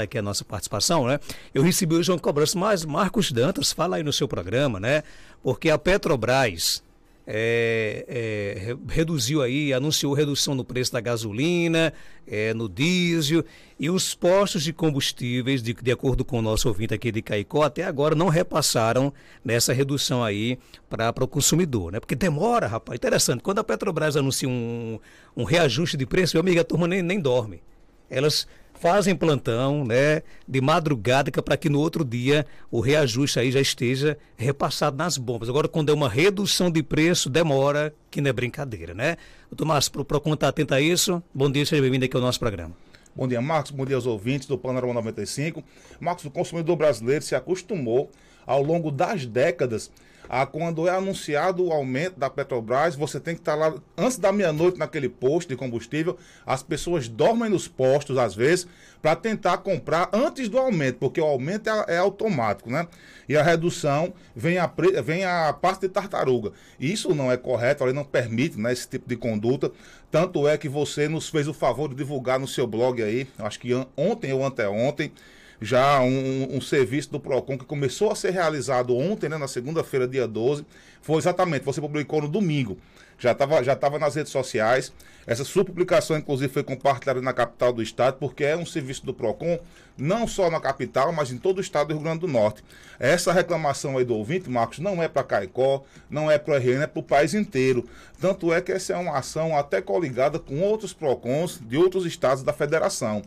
está aqui a nossa participação, né? Eu recebi hoje uma cobrança, mas Marcos Dantas, fala aí no seu programa, né? Porque a Petrobras é, é, reduziu aí, anunciou redução no preço da gasolina, é, no diesel e os postos de combustíveis, de, de, acordo com o nosso ouvinte aqui de Caicó, até agora não repassaram nessa redução aí para o consumidor, né? Porque demora, rapaz. Interessante, quando a Petrobras anuncia um, um reajuste de preço, meu amigo, a turma nem, nem dorme. Elas fazem plantão, né, de madrugada, é para que no outro dia o reajuste aí já esteja repassado nas bombas. Agora, quando é uma redução de preço, demora, que não é brincadeira, né? Tomás, para o Procon estar atento a isso, bom dia, seja bem-vindo aqui ao nosso programa. Bom dia, Marcos. Bom dia aos ouvintes do Panorama 95. Marcos, o consumidor brasileiro se acostumou ao longo das décadas ah, quando é anunciado o aumento da Petrobras, você tem que estar tá lá antes da meia-noite naquele posto de combustível. As pessoas dormem nos postos, às vezes, para tentar comprar antes do aumento, porque o aumento é, é automático, né? E a redução vem a, vem a parte de tartaruga. isso não é correto, ele não permite né, esse tipo de conduta. Tanto é que você nos fez o favor de divulgar no seu blog aí, acho que ontem ou anteontem já um, um, serviço do PROCON que começou a ser realizado ontem, né, na segunda-feira, dia 12. Foi exatamente, você publicou no domingo. Já estava já tava nas redes sociais. Essa sua publicação, inclusive, foi compartilhada na capital do estado, porque é um serviço do PROCON, não só na capital, mas em todo o estado do Rio Grande do Norte. Essa reclamação aí do ouvinte, Marcos, não é para Caicó, não é para o RN, é para o país inteiro. Tanto é que essa é uma ação até coligada com outros PROCONs de outros estados da federação.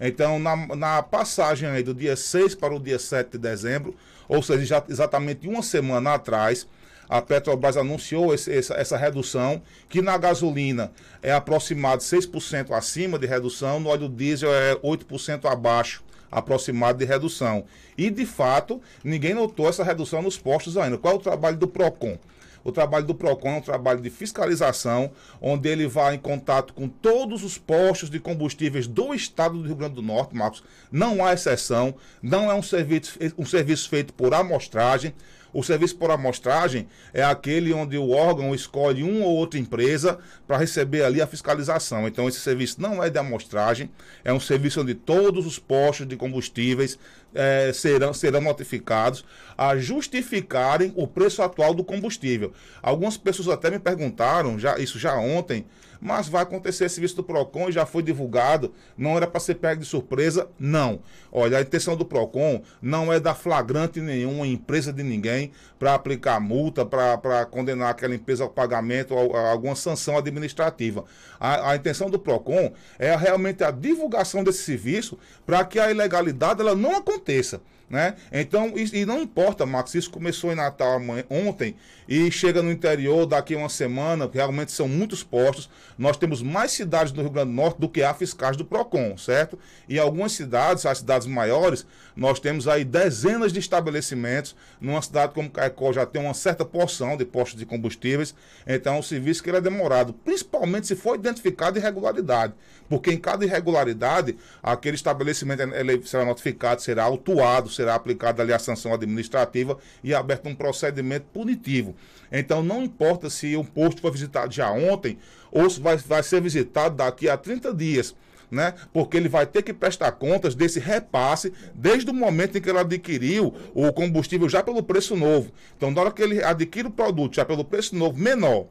Então, na, na passagem aí do dia 6 para o dia 7 de dezembro, ou seja, já, exatamente uma semana atrás, a Petrobras anunciou esse, essa, essa, redução, que na gasolina é aproximado 6% acima de redução, no óleo diesel é 8% abaixo aproximado de redução. E, de fato, ninguém notou essa redução nos postos ainda. Qual é o trabalho do PROCON? O trabalho do PROCON é um trabalho de fiscalização, onde ele vai em contato com todos os postos de combustíveis do estado do Rio Grande do Norte, Marcos. Não há exceção, não é um serviço, um serviço feito por amostragem. O serviço por amostragem é aquele onde o órgão escolhe uma ou outra empresa para receber ali a fiscalização. Então, esse serviço não é de amostragem, é um serviço onde todos os postos de combustíveis é, serão, serão notificados a justificarem o preço atual do combustível. Algumas pessoas até me perguntaram, já, isso já ontem, mas vai acontecer esse visto do PROCON, e já foi divulgado, não era para ser pego de surpresa, não. Olha, a intenção do PROCON não é dar flagrante nenhuma empresa de ninguém para aplicar multa, para condenar aquela empresa ao pagamento, a, alguma sanção administrativa. A, a intenção do PROCON é realmente a divulgação desse serviço para que a ilegalidade ela não aconteça. Né? Então, e, e, não importa, Max, isso começou em Natal ontem e chega no interior daqui uma semana, realmente são muitos postos. Nós temos mais cidades do Rio Grande do Norte do que há fiscais do PROCON, certo? E algumas cidades, as cidades maiores, nós temos aí dezenas de estabelecimentos. Numa cidade como Caicó já tem uma certa porção de postos de combustíveis, então o serviço que ele é demorado, principalmente se for identificado irregularidade. Porque em cada irregularidade, aquele estabelecimento ele será notificado, será autuado, será aplicada ali a sanção administrativa e aberto um procedimento punitivo. Então, não importa se o posto foi visitado já ontem ou se vai, vai ser visitado daqui a 30 dias. Né? Porque ele vai ter que prestar contas desse repasse desde o momento em que ele adquiriu o combustível já pelo preço novo. Então, na hora que ele adquire o produto já pelo preço novo menor,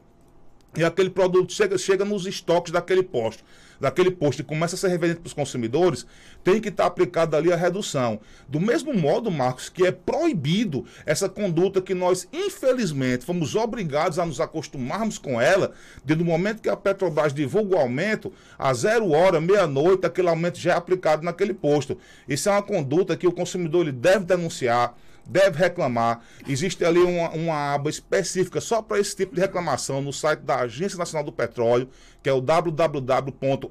e aquele produto chega, chega nos estoques daquele posto daquele posto e começa a ser revendido para os consumidores, tem que estar tá aplicada ali a redução. Do mesmo modo, Marcos, que é proibido essa conduta que nós, infelizmente, fomos obrigados a nos acostumarmos com ela, desde o momento que a Petrobras divulga o aumento, a zero hora, meia-noite, aquele aumento já é aplicado naquele posto. Isso é uma conduta que o consumidor ele deve denunciar deve reclamar. Existe ali uma, uma aba específica só para esse tipo de reclamação no site da Agência Nacional do Petróleo, que é o www.anp.com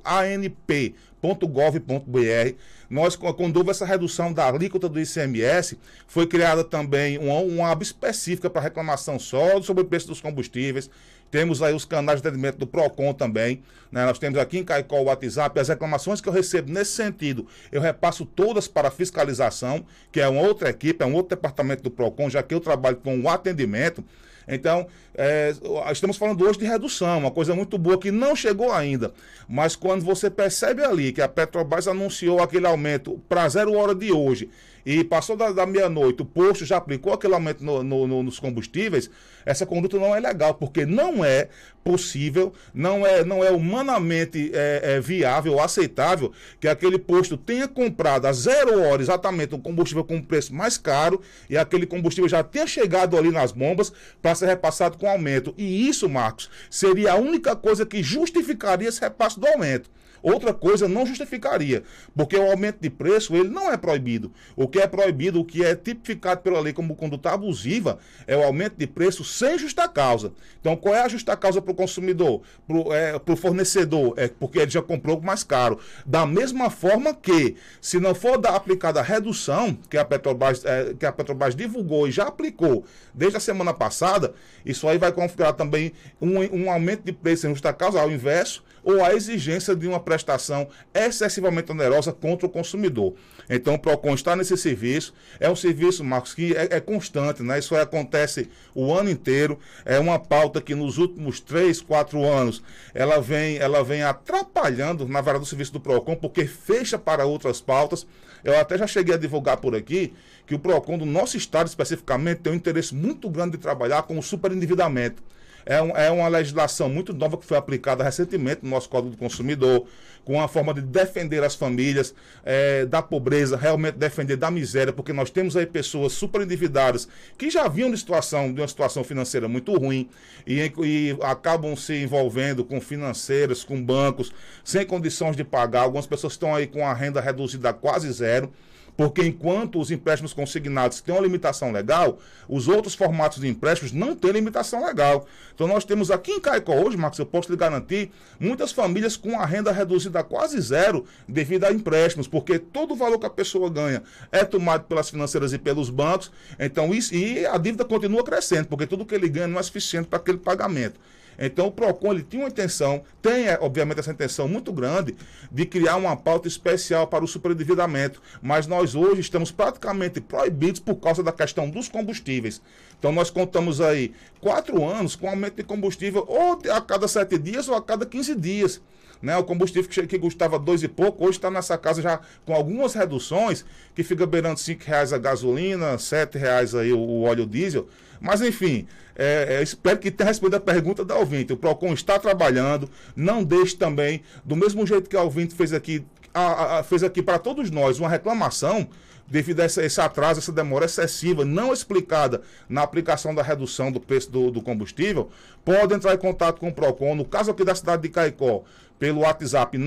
.gov.br. Nós, quando houve essa redução da alíquota do ICMS, foi criada também uma, uma aba específica para reclamação só sobre o preço dos combustíveis. Temos aí os canais de atendimento do PROCON também. Né? Nós temos aqui em Caicó o WhatsApp. As reclamações que eu recebo nesse sentido, eu repasso todas para a fiscalização, que é uma outra equipe, é um outro departamento do PROCON, já que eu trabalho com o atendimento. Então, é, estamos falando hoje de redução, uma coisa muito boa que não chegou ainda. Mas quando você percebe ali que a Petrobras anunciou aquele aumento para zero hora de hoje e passou da, da meia-noite, o posto já aplicou aquele aumento no, no, no, nos combustíveis, essa conduta não é legal, porque não é possível, não é, não é humanamente é, é viável, aceitável, que aquele posto tenha comprado a zero hora exatamente um combustível com um preço mais caro e aquele combustível já tenha chegado ali nas bombas para ser repassado com aumento. E isso, Marcos, seria a única coisa que justificaria esse repasse do aumento. Outra coisa não justificaria, porque o aumento de preço ele não é proibido. O que é proibido, o que é tipificado pela lei como conduta abusiva, é o aumento de preço sem justa causa. Então, qual é a justa causa para o consumidor, para o é, fornecedor? É porque ele já comprou mais caro. Da mesma forma que, se não for da, aplicada a redução que a Petrobras, é, que a Petrobras divulgou e já aplicou desde a semana passada, isso aí vai configurar também um, um aumento de preço sem justa causa, ao inverso ou a exigência de uma prestação excessivamente onerosa contra o consumidor. Então, o PROCON está nesse serviço, é um serviço, Marcos, que é, é constante, né? isso acontece o ano inteiro, é uma pauta que nos últimos três, quatro anos, ela vem, ela vem atrapalhando, na verdade, o serviço do PROCON, porque fecha para outras pautas. Eu até já cheguei a divulgar por aqui que o PROCON do nosso estado especificamente tem um interesse muito grande de trabalhar com o superendividamento. É, um, é uma legislação muito nova que foi aplicada recentemente no nosso Código do Consumidor, com a forma de defender as famílias é, da pobreza, realmente defender da miséria, porque nós temos aí pessoas super endividadas que já vinham de, situação, de uma situação financeira muito ruim e, e acabam se envolvendo com financeiras, com bancos, sem condições de pagar. Algumas pessoas estão aí com a renda reduzida a quase zero. Porque enquanto os empréstimos consignados têm uma limitação legal, os outros formatos de empréstimos não têm limitação legal. Então nós temos aqui em Caicó hoje, Marcos, eu posso lhe garantir, muitas famílias com a renda reduzida a quase zero devido a empréstimos, porque todo o valor que a pessoa ganha é tomado pelas financeiras e pelos bancos. Então isso, e a dívida continua crescendo, porque tudo que ele ganha não é suficiente para aquele pagamento. Então o PROCON ele tinha uma intenção, tem é, obviamente essa intenção muito grande de criar uma pauta especial para o superendividamento, mas nós hoje estamos praticamente proibidos por causa da questão dos combustíveis. Então nós contamos aí quatro anos com aumento de combustível ou a cada sete dias ou a cada 15 dias. Né? O combustível que, que custava dois e pouco, hoje está nessa casa já com algumas reduções, que fica beirando cinco reais a gasolina, sete reais aí o, o óleo diesel. Mas enfim, é, é, espero que tenha respondido a pergunta da ouvinte. O PROCON está trabalhando, não deixe também, do mesmo jeito que a ouvinte fez aqui, a, a, fez aqui para todos nós uma reclamação, devido a esse atraso, essa demora excessiva, não explicada na aplicação da redução do preço do, do combustível, pode entrar em contato com o PROCON, no caso aqui da cidade de Caicó, pelo WhatsApp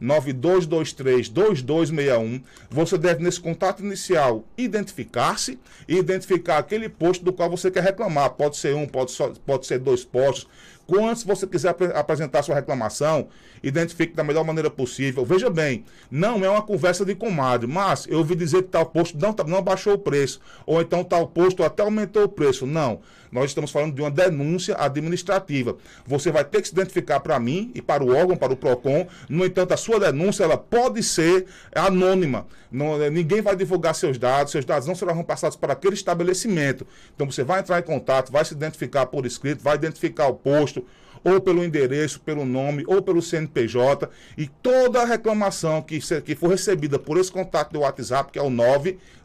992232261. Você deve, nesse contato inicial, identificar-se e identificar aquele posto do qual você quer reclamar. Pode ser um, pode, só, pode ser dois postos, quando se você quiser ap apresentar sua reclamação, identifique da melhor maneira possível. Veja bem, não é uma conversa de comadre, mas eu ouvi dizer que tal posto não, tá, não baixou o preço, ou então tal posto até aumentou o preço. Não, nós estamos falando de uma denúncia administrativa. Você vai ter que se identificar para mim e para o órgão, para o PROCON. No entanto, a sua denúncia ela pode ser anônima. Não, é, ninguém vai divulgar seus dados, seus dados não serão passados para aquele estabelecimento. Então você vai entrar em contato, vai se identificar por escrito, vai identificar o posto, ou pelo endereço, pelo nome, ou pelo CNPJ. E toda reclamação que, que for recebida por esse contato do WhatsApp, que é o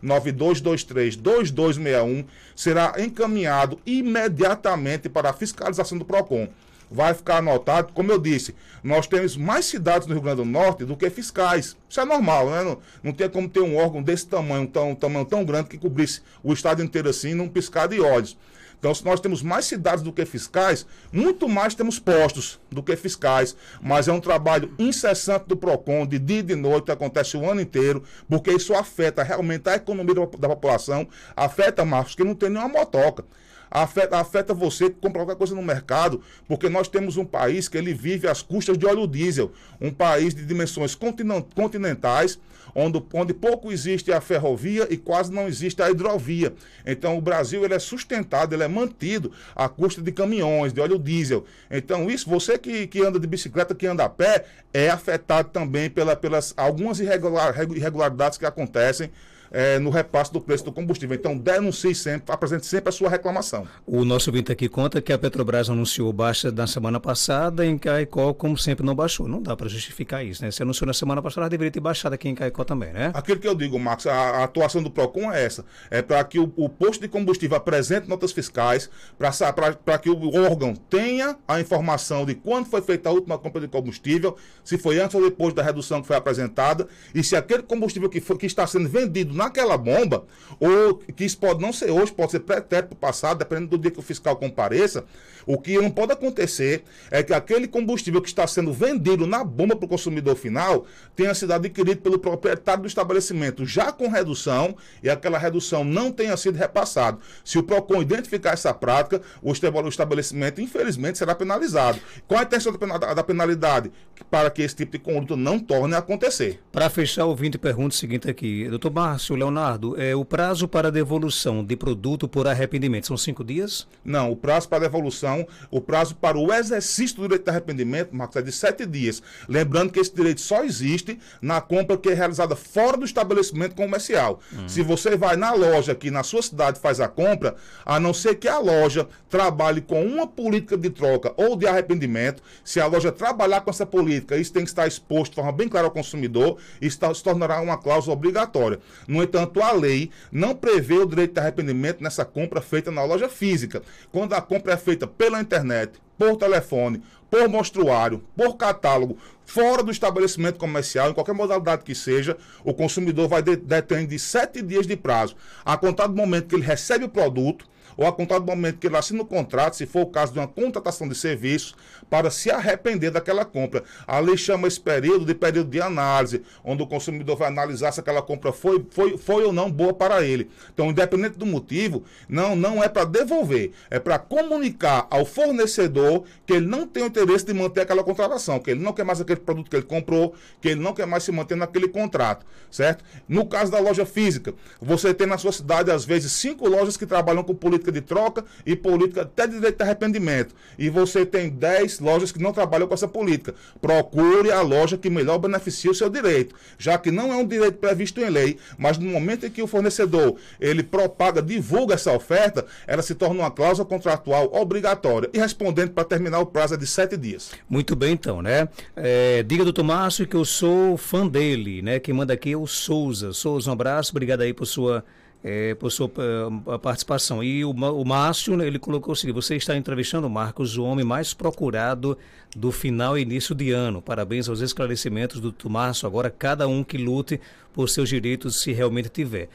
992232261, será encaminhado imediatamente para a fiscalização do PROCON. Vai ficar anotado, como eu disse, nós temos mais cidades no Rio Grande do Norte do que fiscais. Isso é normal, né? Não, não tem como ter um órgão desse tamanho, um tamanho tão grande, que cobrisse o estado inteiro assim, num piscar de olhos. Então, se nós temos mais cidades do que fiscais, muito mais temos postos do que fiscais. Mas é um trabalho incessante do PROCON, de dia e de noite, acontece o ano inteiro, porque isso afeta realmente a economia da, da população, afeta, Marcos, que não tem nenhuma motoca afeta, afeta você comprar qualquer coisa no mercado, porque nós temos um país que ele vive às custas de óleo diesel, um país de dimensões continentais, onde, onde pouco existe a ferrovia e quase não existe a hidrovia. Então o Brasil ele é sustentado, ele é mantido à custa de caminhões, de óleo diesel. Então isso, você que, que anda de bicicleta, que anda a pé, é afetado também pela, pelas algumas irregular, irregularidades que acontecem é, no repasse do preço do combustível. Então, denuncie sempre, apresente sempre a sua reclamação. O nosso ouvinte aqui conta que a Petrobras anunciou baixa na semana passada, em Caicó, como sempre, não baixou. Não dá para justificar isso, né? Se anunciou na semana passada, deveria ter baixado aqui em Caicó também, né? Aquilo que eu digo, Max, a, a atuação do PROCON é essa. É para que o, o, posto de combustível apresente notas fiscais, para que o órgão tenha a informação de quando foi feita a última compra de combustível, se foi antes ou depois da redução que foi apresentada, e se aquele combustível que, foi, que está sendo vendido naquela bomba, ou que isso pode não ser hoje, pode ser pré-tempo passado, dependendo do dia que o fiscal compareça, o que não pode acontecer é que aquele combustível que está sendo vendido na bomba para o consumidor final tenha sido adquirido pelo proprietário do estabelecimento já com redução e aquela redução não tenha sido repassada. Se o PROCON identificar essa prática, o estabelecimento, infelizmente, será penalizado. Qual a intenção da penalidade? Para que esse tipo de conduta não torne a acontecer. Para fechar, o ouvinte pergunta o seguinte aqui. Doutor Barros, Márcio Leonardo, é, o prazo para devolução de produto por arrependimento são cinco dias? Não, o prazo para devolução, o prazo para o exercício do direito de arrependimento, Marcos, é de sete dias. Lembrando que esse direito só existe na compra que é realizada fora do estabelecimento comercial. Uhum. Se você vai na loja aqui na sua cidade faz a compra, a não ser que a loja trabalhe com uma política de troca ou de arrependimento, se a loja trabalhar com essa política, isso tem que estar exposto de forma bem clara ao consumidor, isso tá, se tornará uma cláusula obrigatória. No entanto, a lei não prevê o direito de arrependimento nessa compra feita na loja física. Quando a compra é feita pela internet, por telefone, por mostruário, por catálogo, fora do estabelecimento comercial, em qualquer modalidade que seja, o consumidor vai detendo de sete dias de prazo. A contar do momento que ele recebe o produto, ou a contar do momento que ele assina o contrato, se for o caso de uma contratação de serviço, para se arrepender daquela compra. A lei chama esse período de período de análise, onde o consumidor vai analisar se aquela compra foi, foi, foi ou não boa para ele. Então, independente do motivo, não, não é para devolver, é para comunicar ao fornecedor que ele não tem o interesse de manter aquela contratação, que ele não quer mais aquele produto que ele comprou, que ele não quer mais se manter naquele contrato, certo? No caso da loja física, você tem na sua cidade, às vezes, cinco lojas que trabalham com política política de troca e política até de direito de arrependimento. E você tem 10 lojas que não trabalham com essa política. Procure a loja que melhor beneficia o seu direito, já que não é um direito previsto em lei, mas no momento em que o fornecedor ele propaga, divulga essa oferta, ela se torna uma cláusula contratual obrigatória e respondendo para terminar o prazo é de 7 dias. Muito bem, então, né? É, diga, doutor Márcio, que eu sou fã dele, né? Quem manda aqui é o Souza. Souza, um abraço, obrigado aí por sua é, por sua eh, participação. E o, o Márcio, né, ele colocou o seguinte, você está entrevistando, Marcos, o homem mais procurado do final e início de ano. Parabéns aos esclarecimentos do Márcio. Agora, cada um que lute por seus direitos, se realmente tiver.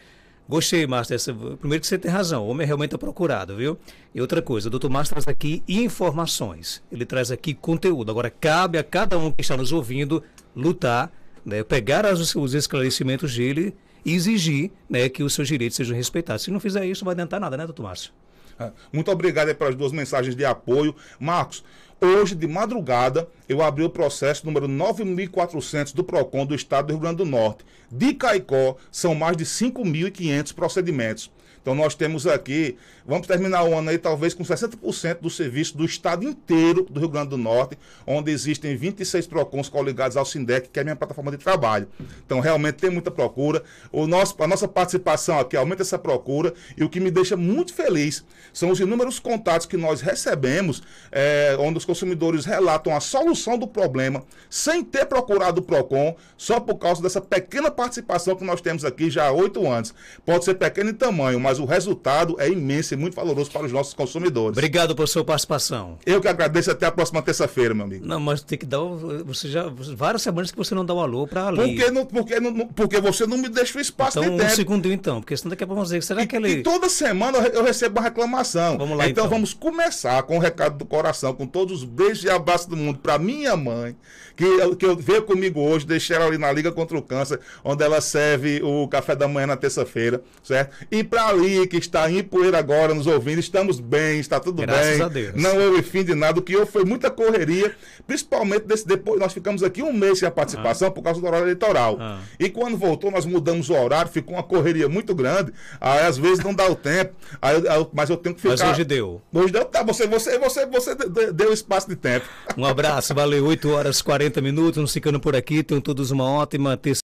Gostei, Márcio. Dessa... Primeiro que você tem razão, o homem é realmente é procurado, viu? E outra coisa, o doutor Márcio traz aqui informações, ele traz aqui conteúdo. Agora, cabe a cada um que está nos ouvindo lutar, né, pegar as, os esclarecimentos dele e exigir né, que os seus direitos sejam respeitados. Se não fizer isso, não vai adiantar nada, né, doutor Márcio? Ah, muito obrigado pelas duas mensagens de apoio. Marcos, hoje de madrugada eu abri o processo número 9.400 do PROCON do Estado do Rio Grande do Norte. De Caicó, são mais de 5.500 procedimentos. Então nós temos aqui Vamos terminar o ano aí, talvez, com 60% do serviço do estado inteiro do Rio Grande do Norte, onde existem 26 PROCONs coligados ao SINDEC, que é a minha plataforma de trabalho. Então, realmente tem muita procura. O nosso, a nossa participação aqui aumenta essa procura e o que me deixa muito feliz são os inúmeros contatos que nós recebemos, é, onde os consumidores relatam a solução do problema sem ter procurado o PROCON, só por causa dessa pequena participação que nós temos aqui já há oito anos. Pode ser pequeno em tamanho, mas o resultado é imenso muito valoroso para os nossos consumidores. Obrigado por sua participação. Eu que agradeço até a próxima terça-feira, meu amigo. Não, mas tem que dar. Você já. Várias semanas que você não dá o alô para a lei. Porque, não, porque, não, porque você não me deixa o espaço então, de tempo. Um segundinho, então, porque senão daqui a pouco você. dizer, será e, que ele. E toda semana eu recebo uma reclamação. Vamos lá, então. Então vamos começar com o um recado do coração, com todos os beijos e abraços do mundo para minha mãe, que, que eu veio comigo hoje, deixei ela ali na Liga contra o Câncer, onde ela serve o café da manhã na terça-feira, certo? E para ali, que está em poeira agora agora nos ouvindo, estamos bem, está tudo Graças bem. Graças a Deus. Não houve fim de nada. O que houve foi muita correria, principalmente desse depois. Nós ficamos aqui um mês sem a participação ah. por causa do horário eleitoral. Ah. E quando voltou, nós mudamos o horário, ficou uma correria muito grande. Aí às vezes não dá o tempo, aí, eu, mas eu tenho que ficar. Mas hoje deu. Hoje deu, tá. Você, você, você, você deu espaço de tempo. Um abraço, valeu. 8 horas 40 minutos, nos ficando por aqui. Tenham todos uma ótima terça.